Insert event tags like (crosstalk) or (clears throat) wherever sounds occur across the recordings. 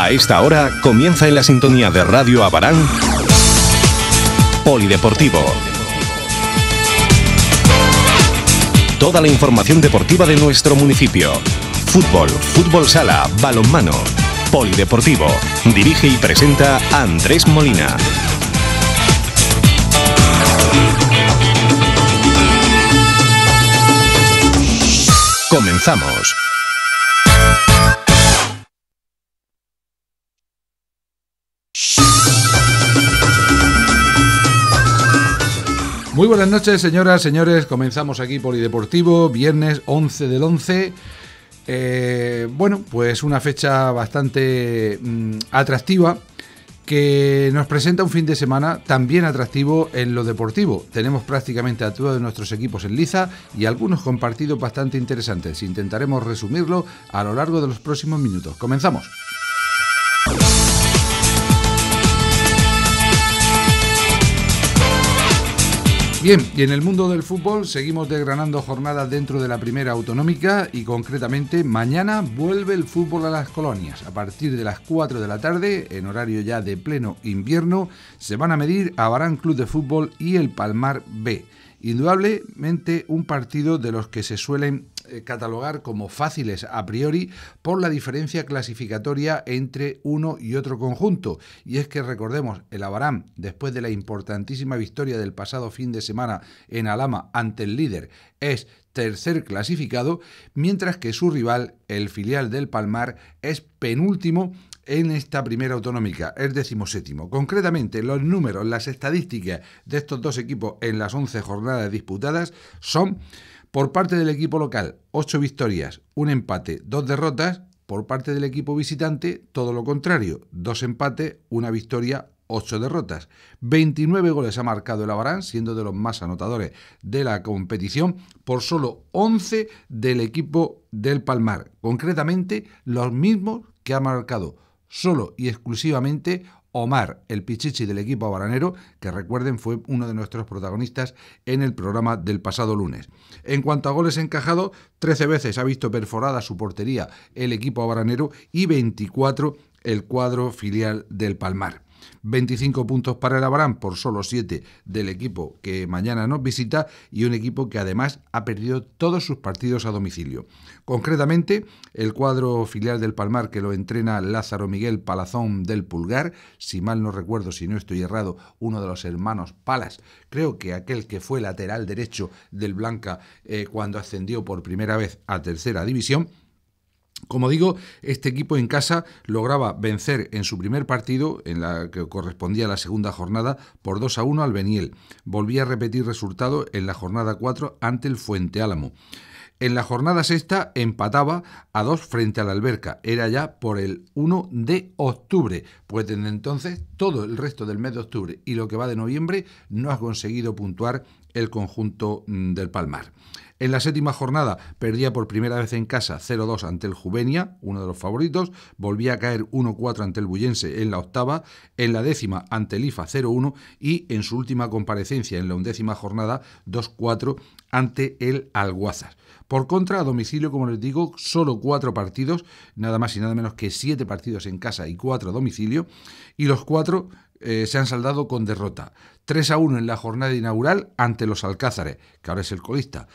A esta hora comienza en la sintonía de Radio Abarán Polideportivo. Toda la información deportiva de nuestro municipio. Fútbol, fútbol sala, balonmano. Polideportivo. Dirige y presenta Andrés Molina. Comenzamos. Muy buenas noches, señoras, señores. Comenzamos aquí Polideportivo, viernes 11 del 11. Eh, bueno, pues una fecha bastante mm, atractiva que nos presenta un fin de semana también atractivo en lo deportivo. Tenemos prácticamente a todos nuestros equipos en liza y algunos con partidos bastante interesantes. Intentaremos resumirlo a lo largo de los próximos minutos. Comenzamos. Bien, y en el mundo del fútbol seguimos desgranando jornadas dentro de la primera autonómica y concretamente mañana vuelve el fútbol a las colonias. A partir de las 4 de la tarde, en horario ya de pleno invierno, se van a medir a Barán Club de Fútbol y el Palmar B. Indudablemente un partido de los que se suelen eh, catalogar como fáciles a priori por la diferencia clasificatoria entre uno y otro conjunto. Y es que recordemos, el Abarán, después de la importantísima victoria del pasado fin de semana en Alama ante el líder, es tercer clasificado, mientras que su rival, el filial del Palmar, es penúltimo en esta primera autonómica, el decimoséptimo. Concretamente, los números, las estadísticas de estos dos equipos en las 11 jornadas disputadas son, por parte del equipo local, 8 victorias, un empate, dos derrotas, por parte del equipo visitante, todo lo contrario, dos empates, una victoria, ocho derrotas. 29 goles ha marcado el Abarán, siendo de los más anotadores de la competición, por solo 11 del equipo del Palmar. Concretamente, los mismos que ha marcado solo y exclusivamente Omar, el pichichi del equipo baranero, que recuerden fue uno de nuestros protagonistas en el programa del pasado lunes. En cuanto a goles encajados, 13 veces ha visto perforada su portería el equipo baranero y 24 el cuadro filial del Palmar. 25 puntos para el Abarán, por solo 7 del equipo que mañana nos visita y un equipo que además ha perdido todos sus partidos a domicilio. Concretamente, el cuadro filial del Palmar que lo entrena Lázaro Miguel Palazón del Pulgar, si mal no recuerdo, si no estoy errado, uno de los hermanos Palas, creo que aquel que fue lateral derecho del Blanca eh, cuando ascendió por primera vez a tercera división, como digo, este equipo en casa lograba vencer en su primer partido, en la que correspondía a la segunda jornada, por 2 a 1 al Beniel. Volvía a repetir resultado en la jornada 4 ante el Fuente Álamo. En la jornada sexta empataba a 2 frente a la Alberca. Era ya por el 1 de octubre, pues desde entonces todo el resto del mes de octubre y lo que va de noviembre no ha conseguido puntuar el conjunto mm, del Palmar. En la séptima jornada perdía por primera vez en casa 0-2 ante el Juvenia, uno de los favoritos, volvía a caer 1-4 ante el Bullense en la octava, en la décima ante el IFA 0-1 y en su última comparecencia en la undécima jornada 2-4 ante el Alguazar. Por contra, a domicilio, como les digo, solo cuatro partidos, nada más y nada menos que siete partidos en casa y cuatro a domicilio, y los cuatro eh, se han saldado con derrota. 3 1 en la jornada inaugural ante los Alcázares, que ahora es el colista.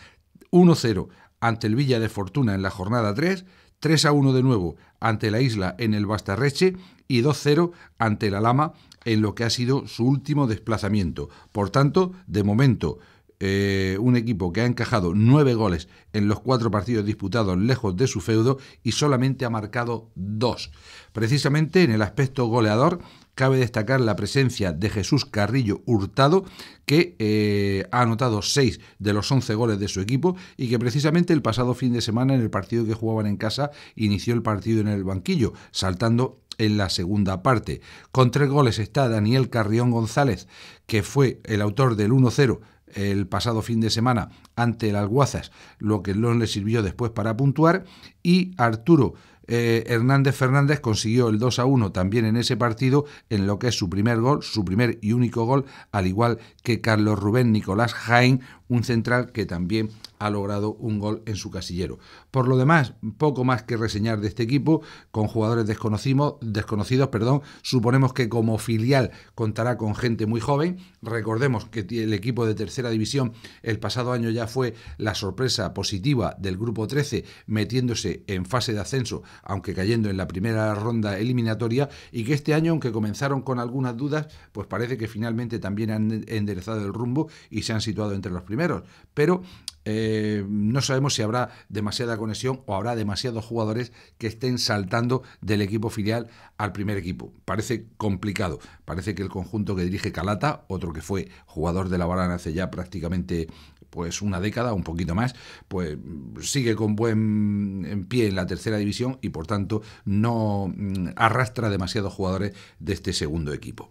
1-0 ante el Villa de Fortuna en la jornada 3, 3-1 de nuevo ante la Isla en el Bastarreche y 2-0 ante la Lama en lo que ha sido su último desplazamiento. Por tanto, de momento, eh, un equipo que ha encajado nueve goles en los cuatro partidos disputados lejos de su feudo y solamente ha marcado dos. Precisamente en el aspecto goleador cabe destacar la presencia de Jesús Carrillo Hurtado, que eh, ha anotado seis de los once goles de su equipo y que precisamente el pasado fin de semana en el partido que jugaban en casa inició el partido en el banquillo, saltando en la segunda parte. Con tres goles está Daniel Carrión González, que fue el autor del 1-0 el pasado fin de semana ante el Alguazas, lo que no le sirvió después para puntuar, y Arturo eh, Hernández Fernández consiguió el 2 a 1 también en ese partido, en lo que es su primer gol, su primer y único gol, al igual que Carlos Rubén Nicolás Jaén, un central que también ha logrado un gol en su casillero. Por lo demás, poco más que reseñar de este equipo, con jugadores desconocidos, desconocidos perdón, suponemos que como filial contará con gente muy joven. Recordemos que el equipo de tercera división el pasado año ya fue la sorpresa positiva del grupo 13, metiéndose en fase de ascenso, aunque cayendo en la primera ronda eliminatoria, y que este año, aunque comenzaron con algunas dudas, pues parece que finalmente también han enderezado el rumbo y se han situado entre los pero eh, no sabemos si habrá demasiada conexión o habrá demasiados jugadores que estén saltando del equipo filial al primer equipo. Parece complicado. Parece que el conjunto que dirige Calata, otro que fue jugador de la Barana hace ya prácticamente pues una década, un poquito más, pues sigue con buen pie en la tercera división y por tanto no mm, arrastra demasiados jugadores de este segundo equipo.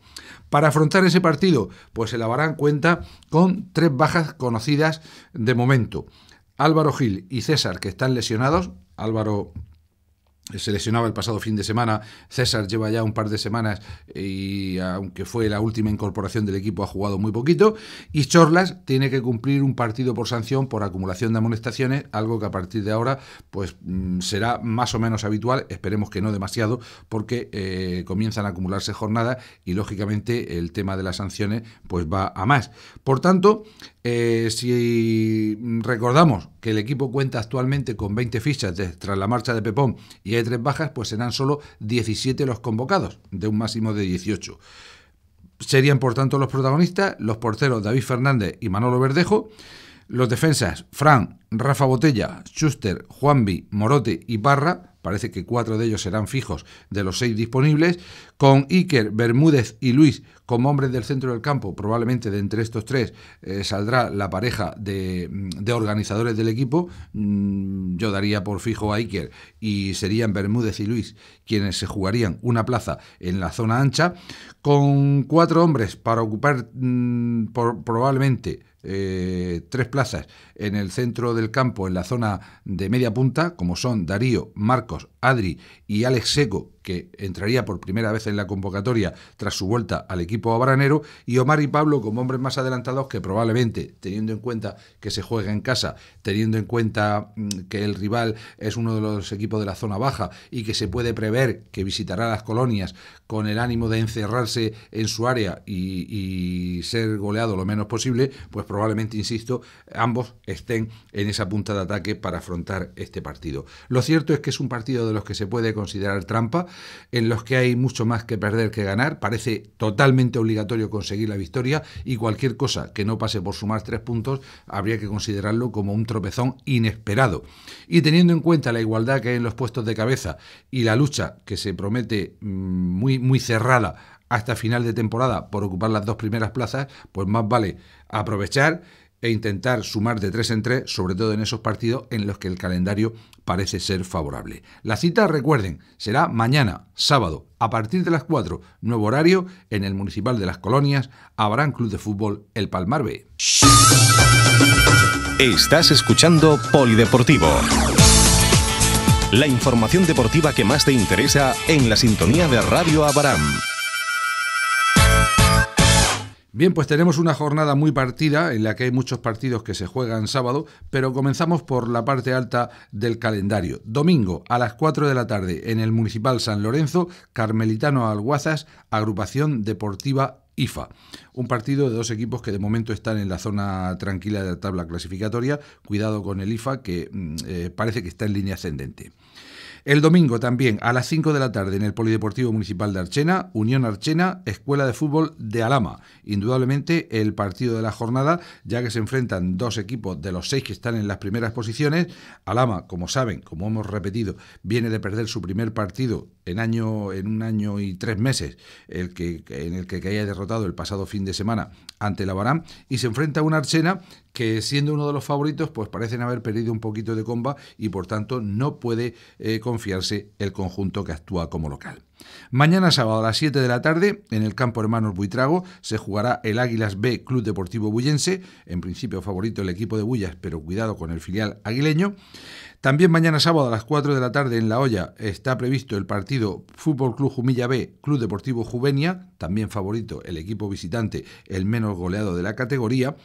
Para afrontar ese partido, pues el Abarán cuenta con tres bajas conocidas de momento. Álvaro Gil y César, que están lesionados. Álvaro se lesionaba el pasado fin de semana. César lleva ya un par de semanas y aunque fue la última incorporación del equipo ha jugado muy poquito. Y Chorlas tiene que cumplir un partido por sanción por acumulación de amonestaciones, algo que a partir de ahora pues mm, será más o menos habitual, esperemos que no demasiado, porque eh, comienzan a acumularse jornadas y lógicamente el tema de las sanciones pues va a más. Por tanto, eh, si recordamos que el equipo cuenta actualmente con 20 fichas tras la marcha de Pepón y hay tres bajas, pues serán solo 17 los convocados, de un máximo de 18. Serían, por tanto, los protagonistas los porteros David Fernández y Manolo Verdejo. Los defensas, Fran, Rafa Botella, Schuster, Juanvi, Morote y Parra, parece que cuatro de ellos serán fijos de los seis disponibles, con Iker, Bermúdez y Luis como hombres del centro del campo, probablemente de entre estos tres eh, saldrá la pareja de, mm, organizadores del equipo, mm, yo daría por fijo a Iker y serían Bermúdez y Luis quienes se jugarían una plaza en la zona ancha, con cuatro hombres para ocupar mm, probablemente eh, tres plazas en el centro del campo, en la zona de media punta, como son Darío, Marcos, Adri y Alex Seco, que entraría por primera vez en la convocatoria tras su vuelta al equipo abranero, y Omar y Pablo como hombres más adelantados que probablemente, teniendo en cuenta que se juega en casa, teniendo en cuenta mm, que el rival es uno de los equipos de la zona baja y que se puede prever que visitará las colonias con el ánimo de encerrarse en su área y, y ser goleado lo menos posible, pues probablemente, insisto, ambos estén en esa punta de ataque para afrontar este partido. Lo cierto es que es un partido de los que se puede considerar trampa, en los que hay mucho más que perder que ganar, parece totalmente obligatorio conseguir la victoria y cualquier cosa que no pase por sumar tres puntos habría que considerarlo como un tropezón inesperado. Y teniendo en cuenta la igualdad que hay en los puestos de cabeza y la lucha que se promete mm, muy, muy cerrada hasta final de temporada por ocupar las dos primeras plazas, pues más vale aprovechar e intentar sumar de tres en tres, sobre todo en esos partidos en los que el calendario parece ser favorable. La cita, recuerden, será mañana, sábado, a partir de las 4, nuevo horario, en el Municipal de las Colonias, Abarán Club de Fútbol El Palmar B. Estás escuchando Polideportivo. La información deportiva que más te interesa en la sintonía de Radio Abarán. Bien, pues tenemos una jornada muy partida en la que hay muchos partidos que se juegan sábado, pero comenzamos por la parte alta del calendario. Domingo a las 4 de la tarde en el Municipal San Lorenzo, Carmelitano Alguazas, Agrupación Deportiva IFA. Un partido de dos equipos que de momento están en la zona tranquila de la tabla clasificatoria. Cuidado con el IFA que mm, eh, parece que está en línea ascendente. El domingo también a las 5 de la tarde en el Polideportivo Municipal de Archena, Unión Archena, Escuela de Fútbol de Alama. Indudablemente el partido de la jornada, ya que se enfrentan dos equipos de los seis que están en las primeras posiciones. Alama, como saben, como hemos repetido, viene de perder su primer partido en, año, en un año y tres meses, el que, en el que haya derrotado el pasado fin de semana ante la Barán, y se enfrenta a un Archena que siendo uno de los favoritos, pues parecen haber perdido un poquito de comba y por tanto no puede eh, confiarse el conjunto que actúa como local. Mañana sábado a las 7 de la tarde, en el campo Hermanos Buitrago, se jugará el Águilas B Club Deportivo Bullense, en principio favorito el equipo de Bullas, pero cuidado con el filial aguileño. También mañana sábado a las 4 de la tarde en La Olla está previsto el partido Fútbol Club Jumilla B Club Deportivo Juvenia, también favorito el equipo visitante, el menos goleado de la categoría.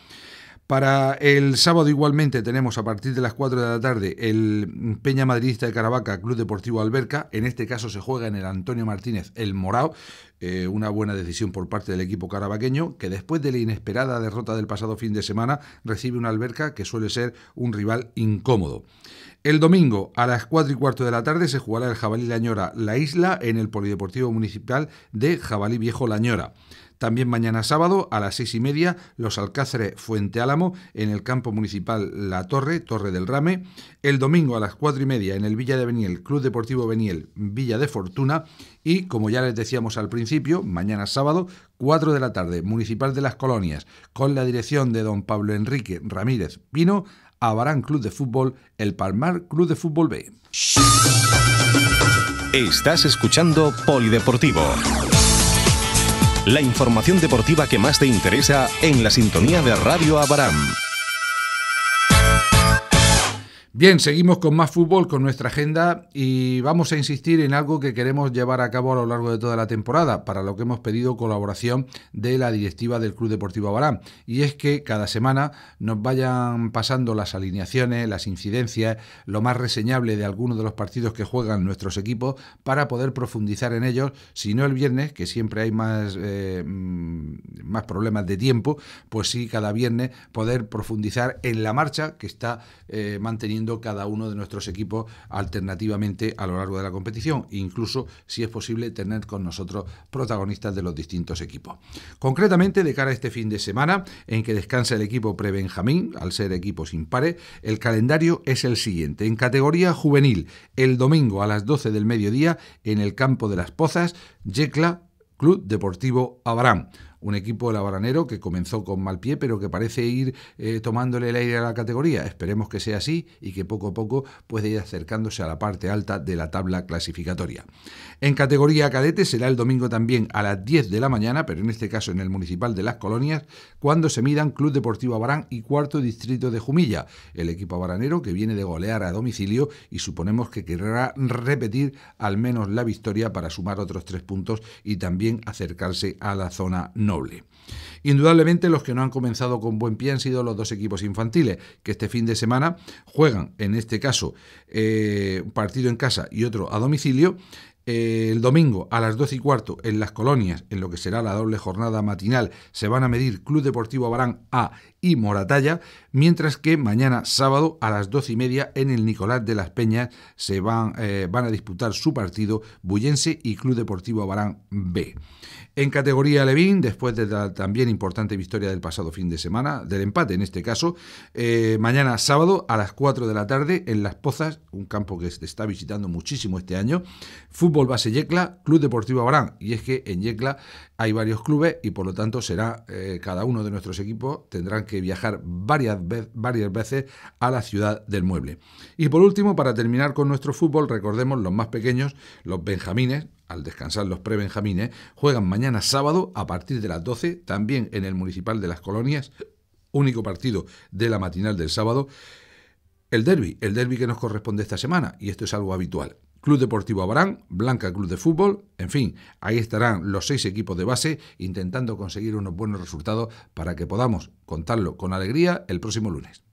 Para el sábado igualmente tenemos a partir de las 4 de la tarde el Peña Madridista de Caravaca, Club Deportivo Alberca. En este caso se juega en el Antonio Martínez El Morao. Eh, una buena decisión por parte del equipo carabaqueño que después de la inesperada derrota del pasado fin de semana recibe una Alberca que suele ser un rival incómodo. El domingo a las 4 y cuarto de la tarde se jugará el Jabalí Lañora La Isla en el Polideportivo Municipal de Jabalí Viejo Lañora. También mañana sábado a las seis y media, los Alcáceres Fuente Álamo en el campo municipal La Torre, Torre del Rame. El domingo a las cuatro y media en el Villa de Beniel, Club Deportivo Beniel, Villa de Fortuna. Y como ya les decíamos al principio, mañana sábado, 4 de la tarde, Municipal de las Colonias, con la dirección de don Pablo Enrique Ramírez Pino, Abarán Club de Fútbol, el Palmar Club de Fútbol B. Estás escuchando Polideportivo la información deportiva que más te interesa en la sintonía de Radio Abarán. Bien, seguimos con más fútbol, con nuestra agenda y vamos a insistir en algo que queremos llevar a cabo a lo largo de toda la temporada, para lo que hemos pedido colaboración de la directiva del Club Deportivo Abarán, Y es que cada semana nos vayan pasando las alineaciones, las incidencias, lo más reseñable de algunos de los partidos que juegan nuestros equipos para poder profundizar en ellos, si no el viernes, que siempre hay más, eh, mm, más problemas de tiempo, pues sí, cada viernes poder profundizar en la marcha que está eh, manteniendo cada uno de nuestros equipos alternativamente a lo largo de la competición, incluso si es posible tener con nosotros protagonistas de los distintos equipos. Concretamente, de cara a este fin de semana, en que descansa el equipo pre-Benjamín, al ser sin impares, el calendario es el siguiente. En categoría juvenil, el domingo a las 12 del mediodía, en el campo de las Pozas, Yecla Club Deportivo Abarán un equipo de Baranero que comenzó con mal pie, pero que parece ir eh, tomándole el aire a la categoría. Esperemos que sea así y que poco a poco pueda ir acercándose a la parte alta de la tabla clasificatoria. En categoría cadete será el domingo también a las 10 de la mañana, pero en este caso en el Municipal de Las Colonias, cuando se midan Club Deportivo Abarán y Cuarto Distrito de Jumilla, el equipo baranero que viene de golear a domicilio y suponemos que querrá repetir al menos la victoria para sumar otros tres puntos y también acercarse a la zona noble. Indudablemente los que no han comenzado con buen pie han sido los dos equipos infantiles, que este fin de semana juegan, en este caso, eh, un partido en casa y otro a domicilio. Eh, el domingo a las 12 y cuarto en las colonias, en lo que será la doble jornada matinal, se van a medir Club Deportivo Barán A y Moratalla, mientras que mañana sábado a las doce y media en el Nicolás de las Peñas se van, eh, van a disputar su partido Bullense y Club Deportivo Barán B. En categoría Levín, después de la también importante victoria del pasado fin de semana, del empate en este caso, eh, mañana sábado a las 4 de la tarde en Las Pozas, un campo que se está visitando muchísimo este año, Fútbol Base Yecla, Club Deportivo Barán, Y es que en Yecla hay varios clubes y por lo tanto será eh, cada uno de nuestros equipos tendrán que que viajar varias, varias veces a la ciudad del mueble. Y por último, para terminar con nuestro fútbol, recordemos los más pequeños, los benjamines, al descansar los pre-benjamines, juegan mañana sábado a partir de las 12, también en el Municipal de las Colonias, único partido de la matinal del sábado, el derby, el derby que nos corresponde esta semana, y esto es algo habitual. Club Deportivo Abarán, Blanca Club de Fútbol, en fin, ahí estarán los seis equipos de base intentando conseguir unos buenos resultados para que podamos contarlo con alegría el próximo lunes.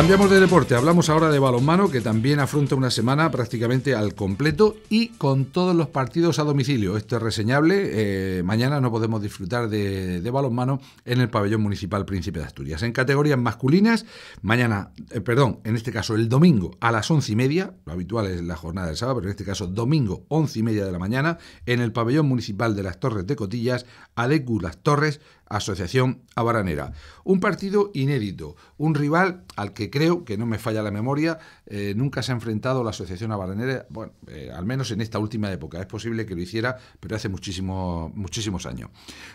Cambiamos de deporte, hablamos ahora de balonmano, que también afronta una semana prácticamente al completo y con todos los partidos a domicilio. Esto es reseñable, eh, mañana no podemos disfrutar de, balonmano en el pabellón municipal Príncipe de Asturias. En categorías masculinas, mañana, eh, perdón, en este caso el domingo a las once y media, lo habitual es la jornada del sábado, pero en este caso domingo once y media de la mañana, en el pabellón municipal de las Torres de Cotillas, Adecu Las Torres Asociación Abaranera, Un partido inédito, un rival al que creo que no me falla la memoria, eh, nunca se ha enfrentado la Asociación Abaranera... bueno, eh, al menos en esta última época. Es posible que lo hiciera, pero hace muchísimo, muchísimos años.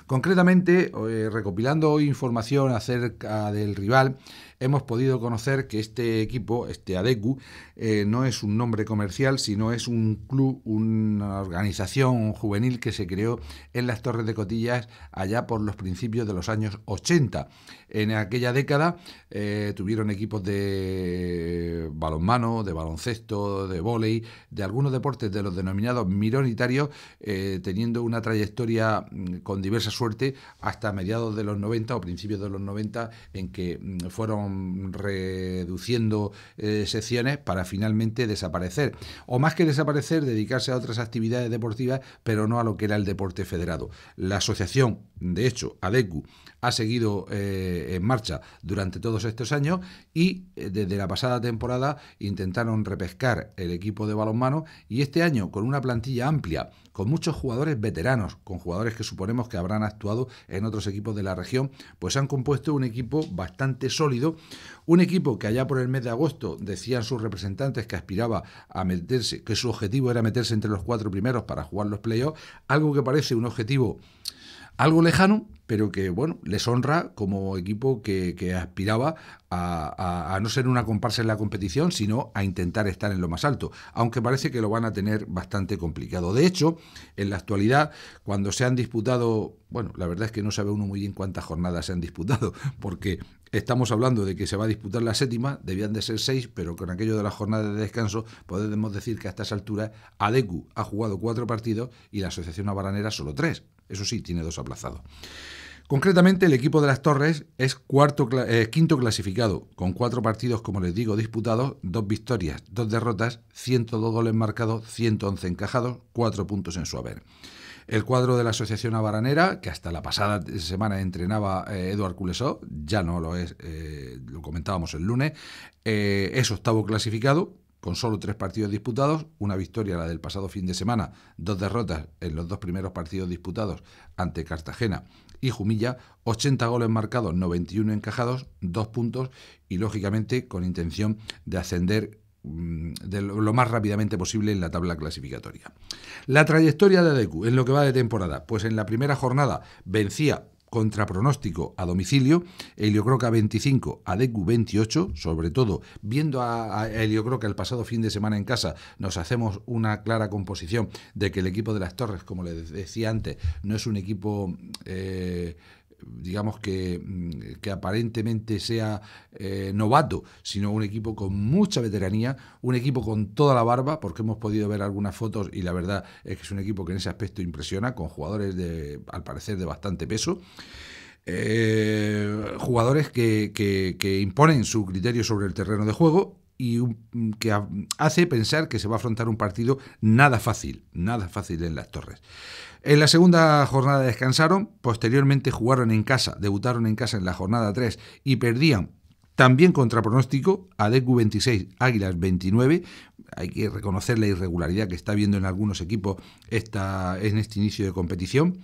Concretamente, eh, recopilando hoy información acerca del rival, hemos podido conocer que este equipo, este ADECU, eh, no es un nombre comercial, sino es un club, una organización juvenil que se creó en las Torres de Cotillas allá por los principios de los años 80. En aquella década eh, tuvieron equipos de balonmano, de baloncesto, de vóley, de algunos deportes de los denominados mironitarios, eh, teniendo una trayectoria mm, con diversa suerte hasta mediados de los 90 o principios de los 90 en que mm, fueron reduciendo eh, secciones para finalmente desaparecer. O más que desaparecer, dedicarse a otras actividades deportivas, pero no a lo que era el deporte federado. La asociación, de hecho, ADECU, ha seguido eh, en marcha durante todos estos años y eh, desde la pasada temporada intentaron repescar el equipo de balonmano y este año con una plantilla amplia con muchos jugadores veteranos, con jugadores que suponemos que habrán actuado en otros equipos de la región, pues han compuesto un equipo bastante sólido, un equipo que allá por el mes de agosto decían sus representantes que aspiraba a meterse, que su objetivo era meterse entre los cuatro primeros para jugar los playoffs, algo que parece un objetivo algo lejano, pero que bueno, les honra como equipo que, aspiraba a, no ser una comparsa en la competición, sino a intentar estar en lo más alto, aunque parece que lo van a tener bastante complicado. De hecho, en la actualidad, cuando se han disputado, bueno, la verdad es que no sabe uno muy bien cuántas jornadas se han disputado, (laughs) porque estamos hablando de que se va a disputar la séptima, debían de ser seis, pero con aquello de las jornadas de descanso podemos decir que a estas alturas ADECU ha jugado cuatro partidos y la Asociación Navaranera solo tres. Eso sí, tiene dos aplazados. Concretamente, el equipo de las Torres es eh, quinto clasificado, con cuatro partidos, como les digo, disputados, dos victorias, dos derrotas, 102 goles marcados, 111 encajados, cuatro puntos en su haber. El cuadro de la Asociación Abaranera que hasta la pasada semana entrenaba eh, Eduard Culesó, ya no lo es, eh, lo comentábamos el lunes, es octavo clasificado con solo tres partidos disputados, una victoria la del pasado fin de semana, dos derrotas en los dos primeros partidos disputados ante Cartagena y Jumilla, 80 goles marcados, 91 encajados, dos puntos y lógicamente con intención de ascender mm, lo más rápidamente posible en la tabla clasificatoria. La trayectoria de ADECU en lo que va de temporada, pues en la primera jornada vencía contra pronóstico a domicilio, Heliocroca 25, ADECU 28, sobre todo viendo a, Heliocroca el pasado fin de semana en casa, nos hacemos una clara composición de que el equipo de las Torres, como les decía antes, no es un equipo... Eh, digamos que, mm, que aparentemente sea eh, novato, sino un equipo con mucha veteranía, un equipo con toda la barba, porque hemos podido ver algunas fotos y la verdad es que es un equipo que en ese aspecto impresiona, con jugadores de, al parecer de bastante peso. Eh, jugadores que, que, que, imponen su criterio sobre el terreno de juego y mm, que hace pensar que se va a afrontar un partido nada fácil, nada fácil en las torres. En la segunda jornada descansaron, posteriormente jugaron en casa, debutaron en casa en la jornada 3 y perdían también contra pronóstico, ADECU 26, Águilas 29. Hay que reconocer la irregularidad que está viendo en algunos equipos esta, en este inicio de competición.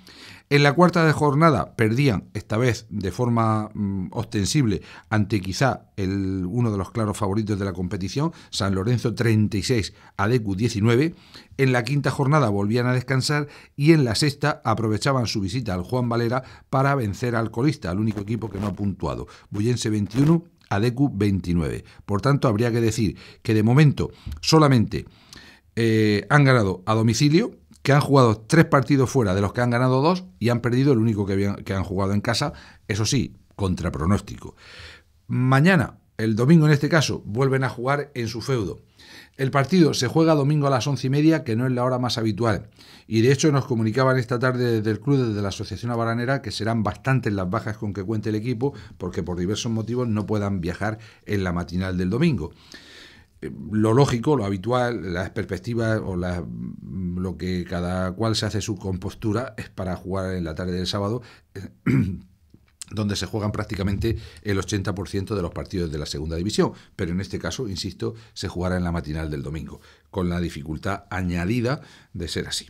En la cuarta jornada perdían, esta vez de forma mm, ostensible, ante quizá el, uno de los claros favoritos de la competición, San Lorenzo 36, ADQ 19. En la quinta jornada volvían a descansar y en la sexta aprovechaban su visita al Juan Valera para vencer al colista, al único equipo que no ha puntuado. Bullense 21, ADECU 29. Por tanto, habría que decir que de momento solamente eh, han ganado a domicilio, que han jugado tres partidos fuera de los que han ganado dos y han perdido el único que, habían, que han jugado en casa, eso sí, contra pronóstico. Mañana, el domingo en este caso, vuelven a jugar en su feudo. El partido se juega domingo a las once y media, que no es la hora más habitual. Y de hecho nos comunicaban esta tarde desde el club, desde la Asociación Abaranera que serán bastantes las bajas con que cuente el equipo, porque por diversos motivos no puedan viajar en la matinal del domingo eh, lo lógico, lo habitual, las perspectivas o lo que cada cual se hace su compostura es para jugar en la tarde del sábado, eh, donde se juegan prácticamente el 80% de los partidos de la segunda división, pero en este caso, insisto, se jugará en la matinal del domingo, con la dificultad añadida de ser así.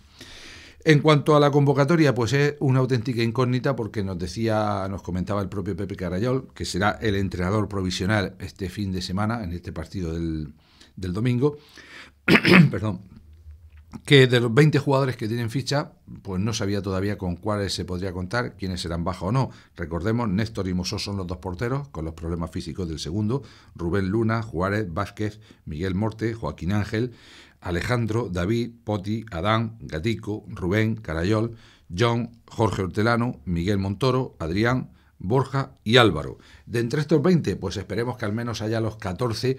En cuanto a la convocatoria, pues es una auténtica incógnita porque nos decía, nos comentaba el propio Pepe Carayol, que será el entrenador provisional este fin de semana, en este partido del, del domingo, (clears throat) perdón, que de los 20 jugadores que tienen ficha, pues no sabía todavía con cuáles se podría contar, quiénes eran bajos o no. Recordemos, Néstor y Mosó son los dos porteros, con los problemas físicos del segundo, Rubén Luna, Juárez, Vázquez, Miguel Morte, Joaquín Ángel, Alejandro, David, Poti, Adán, Gatico, Rubén, Carayol, John, Jorge Hortelano, Miguel Montoro, Adrián, Borja y Álvaro. De entre estos 20, pues esperemos que al menos haya los 14,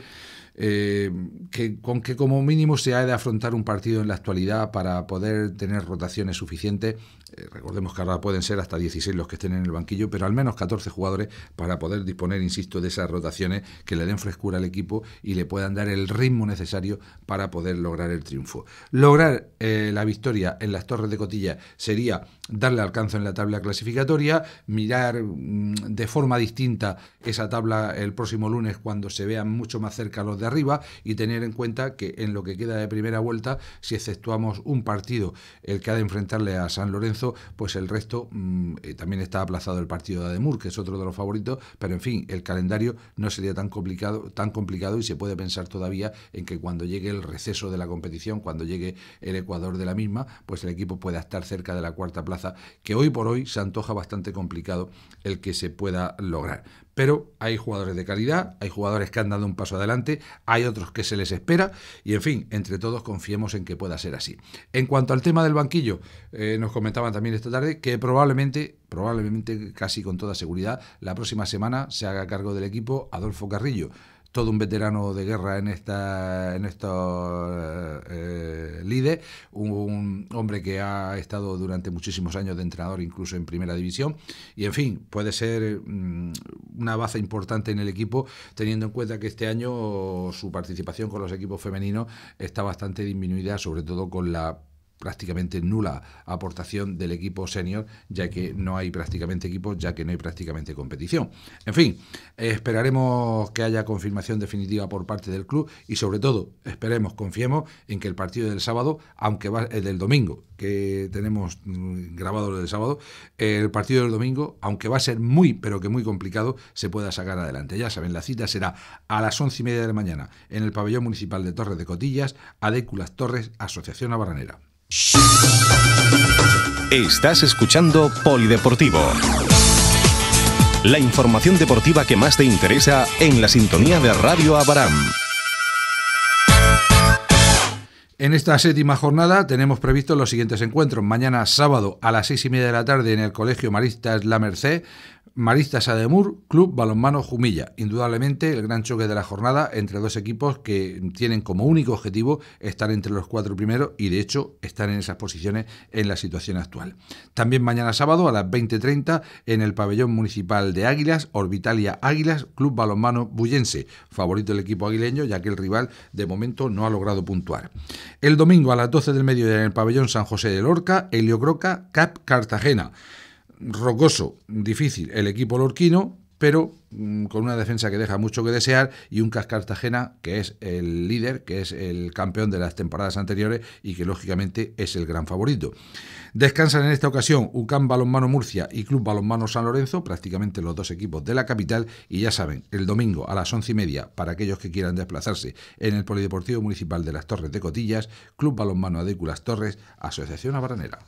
eh, que, con que como mínimo se ha de afrontar un partido en la actualidad para poder tener rotaciones suficientes. Eh, recordemos que ahora pueden ser hasta 16 los que estén en el banquillo, pero al menos 14 jugadores para poder disponer, insisto, de esas rotaciones que le den frescura al equipo y le puedan dar el ritmo necesario para poder lograr el triunfo. Lograr eh, la victoria en las Torres de Cotilla sería darle alcance en la tabla clasificatoria, mirar mm, de forma distinta esa tabla el próximo lunes cuando se vean mucho más cerca los de arriba y tener en cuenta que en lo que queda de primera vuelta, si exceptuamos un partido, el que ha de enfrentarle a San Lorenzo, pues el resto mm, eh, también está aplazado el partido de Ademur, que es otro de los favoritos, pero en fin, el calendario no sería tan complicado, tan complicado y se puede pensar todavía en que cuando llegue el receso de la competición, cuando llegue el Ecuador de la misma, pues el equipo pueda estar cerca de la cuarta plaza, que hoy por hoy se antoja bastante complicado el que se pueda lograr. Pero hay jugadores de calidad, hay jugadores que han dado un paso adelante, hay otros que se les espera y, en fin, entre todos confiemos en que pueda ser así. En cuanto al tema del banquillo, eh, nos comentaban también esta tarde que probablemente, probablemente casi con toda seguridad, la próxima semana se haga cargo del equipo Adolfo Carrillo todo un veterano de guerra en esta en estos eh, eh un, hombre que ha estado durante muchísimos años de entrenador incluso en primera división y en fin, puede ser mm, una baza importante en el equipo teniendo en cuenta que este año su participación con los equipos femeninos está bastante disminuida, sobre todo con la prácticamente nula aportación del equipo senior, ya que no hay prácticamente equipos, ya que no hay prácticamente competición. En fin, esperaremos que haya confirmación definitiva por parte del club y sobre todo esperemos, confiemos en que el partido del sábado, aunque va el eh, del domingo, que tenemos mm, grabado lo del sábado, el partido del domingo, aunque va a ser muy, pero que muy complicado, se pueda sacar adelante. Ya saben, la cita será a las once y media de la mañana en el pabellón municipal de Torres de Cotillas, Adéculas Torres, Asociación Abarranera Estás escuchando Polideportivo. La información deportiva que más te interesa en la sintonía de Radio Abarán. En esta séptima jornada tenemos previstos los siguientes encuentros. Mañana sábado a las seis y media de la tarde en el Colegio Maristas La Merced, Marista Sademur, Club Balonmano Jumilla. Indudablemente el gran choque de la jornada entre dos equipos que tienen como único objetivo estar entre los cuatro primeros y de hecho están en esas posiciones en la situación actual. También mañana sábado a las 20.30 en el pabellón municipal de Águilas, Orbitalia Águilas, Club Balonmano Bullense. Favorito del equipo aguileño ya que el rival de momento no ha logrado puntuar. El domingo a las 12 del mediodía en el pabellón San José de Lorca, Croca, Cap Cartagena rocoso, difícil el equipo lorquino, pero mm, con una defensa que deja mucho que desear y un Cartagena que es el líder, que es el campeón de las temporadas anteriores y que lógicamente es el gran favorito. Descansan en esta ocasión UCAM Balonmano Murcia y Club Balonmano San Lorenzo, prácticamente los dos equipos de la capital, y ya saben, el domingo a las once y media, para aquellos que quieran desplazarse en el Polideportivo Municipal de las Torres de Cotillas, Club Balonmano Adéculas Torres, Asociación Habanera.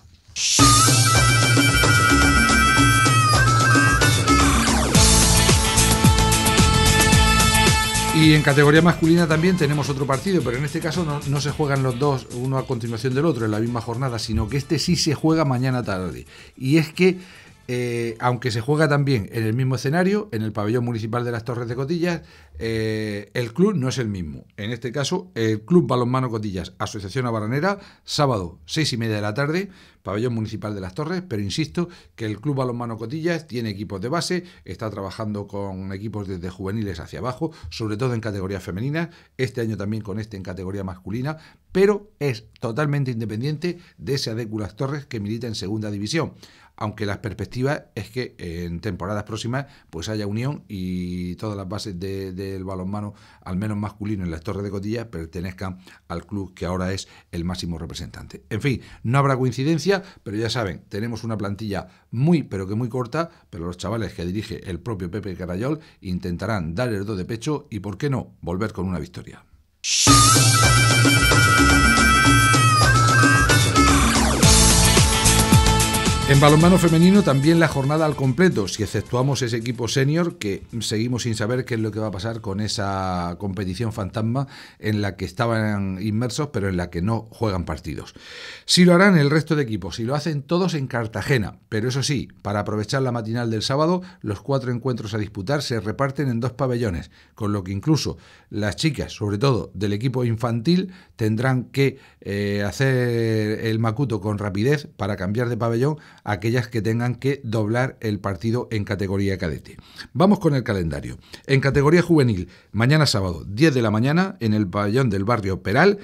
Y en categoría masculina también tenemos otro partido, pero en este caso no, se juegan los dos uno a continuación del otro en la misma jornada, sino que este sí se juega mañana tarde. Y es que eh, aunque se juega también en el mismo escenario, en el pabellón municipal de las Torres de Cotillas, eh, el club no es el mismo. En este caso, el Club Balonmano Cotillas, Asociación Abaranera, sábado, seis y media de la tarde, pabellón municipal de las Torres, pero insisto que el Club Balonmano Cotillas tiene equipos de base, está trabajando con equipos desde juveniles hacia abajo, sobre todo en categoría femenina... este año también con este en categoría masculina, pero es totalmente independiente de ese las Torres que milita en segunda división aunque las perspectivas es que eh, en temporadas próximas pues haya unión y todas las bases del balonmano, al menos masculino en las Torres de Cotilla, pertenezcan al club que ahora es el máximo representante. En fin, no habrá coincidencia, pero ya saben, tenemos una plantilla muy, pero que muy corta, pero los chavales que dirige el propio Pepe Carayol intentarán dar el do de pecho y, ¿por qué no?, volver con una victoria. En balonmano femenino también la jornada al completo, si exceptuamos ese equipo senior que seguimos sin saber qué es lo que va a pasar con esa competición fantasma en la que estaban inmersos pero en la que no juegan partidos. Si lo harán el resto de equipos, si lo hacen todos en Cartagena, pero eso sí, para aprovechar la matinal del sábado, los cuatro encuentros a disputar se reparten en dos pabellones, con lo que incluso las chicas, sobre todo del equipo infantil, tendrán que eh, hacer el macuto con rapidez para cambiar de pabellón aquellas que tengan que doblar el partido en categoría cadete. Vamos con el calendario. En categoría juvenil, mañana sábado, 10 de la mañana, en el pabellón del barrio Peral,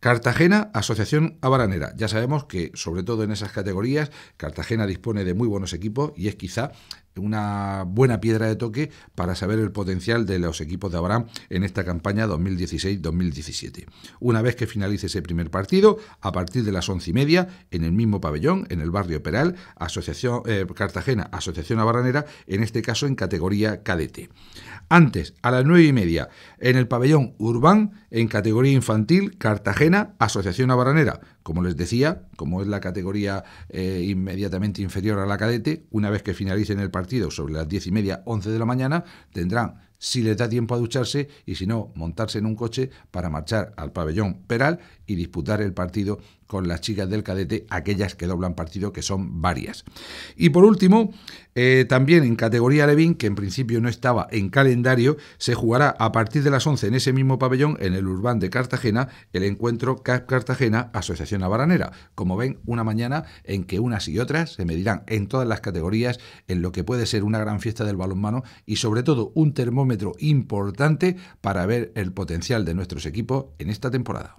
Cartagena, Asociación Abaranera... Ya sabemos que, sobre todo en esas categorías, Cartagena dispone de muy buenos equipos y es quizá una buena piedra de toque para saber el potencial de los equipos de Abraham en esta campaña 2016-2017. Una vez que finalice ese primer partido, a partir de las once y media, en el mismo pabellón, en el barrio Peral, Asociación eh, Cartagena, Asociación Abaranera, en este caso en categoría cadete. Antes, a las nueve y media, en el pabellón Urbán, en categoría infantil, Cartagena, Asociación Abaranera, como les decía, como es la categoría eh, inmediatamente inferior a la cadete, una vez que finalicen el partido sobre las diez y media, once de la mañana, tendrán si les da tiempo a ducharse y si no, montarse en un coche para marchar al pabellón Peral y disputar el partido con las chicas del cadete, aquellas que doblan partido, que son varias. Y por último, eh, también en categoría Levin, que en principio no estaba en calendario, se jugará a partir de las 11 en ese mismo pabellón, en el Urbán de Cartagena, el encuentro CAP Cartagena Asociación Navaranera... Como ven, una mañana en que unas y otras se medirán en todas las categorías, en lo que puede ser una gran fiesta del balonmano y sobre todo un termómetro importante para ver el potencial de nuestros equipos en esta temporada.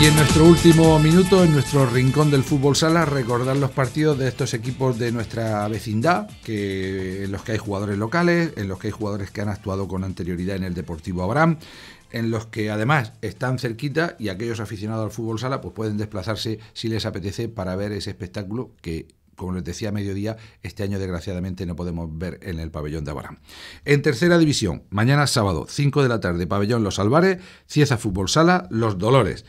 Y en nuestro último minuto, en nuestro rincón del fútbol sala, recordar los partidos de estos equipos de nuestra vecindad, que, en los que hay jugadores locales, en los que hay jugadores que han actuado con anterioridad en el Deportivo Abraham, en los que además están cerquita y aquellos aficionados al fútbol sala pues pueden desplazarse si les apetece para ver ese espectáculo que como les decía a mediodía, este año desgraciadamente no podemos ver en el pabellón de Abarán. En tercera división, mañana sábado, 5 de la tarde, pabellón Los Alvares, Cieza Fútbol Sala, Los Dolores.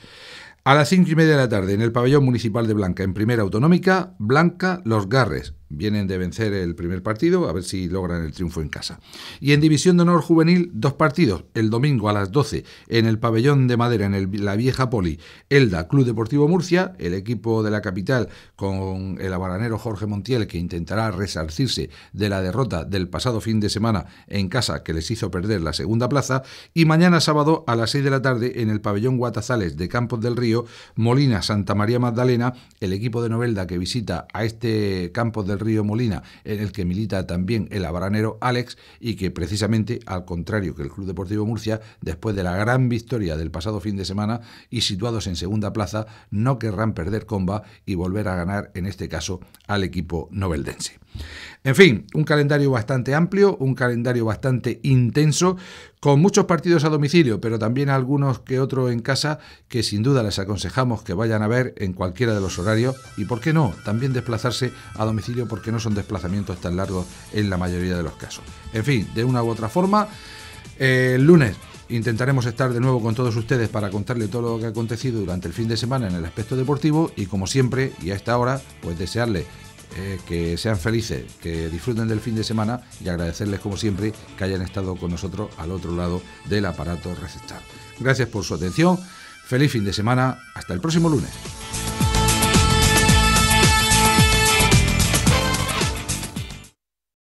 A las 5 y media de la tarde, en el pabellón municipal de Blanca, en primera autonómica, Blanca Los Garres. Vienen de vencer el primer partido, a ver si logran el triunfo en casa. Y en División de Honor Juvenil, dos partidos. El domingo a las 12 en el Pabellón de Madera, en la Vieja Poli, Elda Club Deportivo Murcia, el equipo de la capital con el abaranero Jorge Montiel, que intentará resarcirse de la derrota del pasado fin de semana en casa que les hizo perder la segunda plaza. Y mañana sábado a las 6 de la tarde en el Pabellón Guatazales de Campos del Río, Molina Santa María Magdalena, el equipo de Novelda que visita a este Campos del Río Molina, en el que milita también el abranero Alex, y que precisamente, al contrario que el Club Deportivo Murcia, después de la gran victoria del pasado fin de semana y situados en segunda plaza, no querrán perder comba y volver a ganar, en este caso, al equipo noveldense. En fin, un calendario bastante amplio, un calendario bastante intenso, con muchos partidos a domicilio, pero también algunos que otro en casa, que sin duda les aconsejamos que vayan a ver en cualquiera de los horarios y, ¿por qué no?, también desplazarse a domicilio porque no son desplazamientos tan largos en la mayoría de los casos. En fin, de una u otra forma, eh, el lunes intentaremos estar de nuevo con todos ustedes para contarle todo lo que ha acontecido durante el fin de semana en el aspecto deportivo y como siempre y a esta hora, pues desearle eh, que sean felices, que disfruten del fin de semana y agradecerles como siempre que hayan estado con nosotros al otro lado del aparato receptor. Gracias por su atención, feliz fin de semana, hasta el próximo lunes.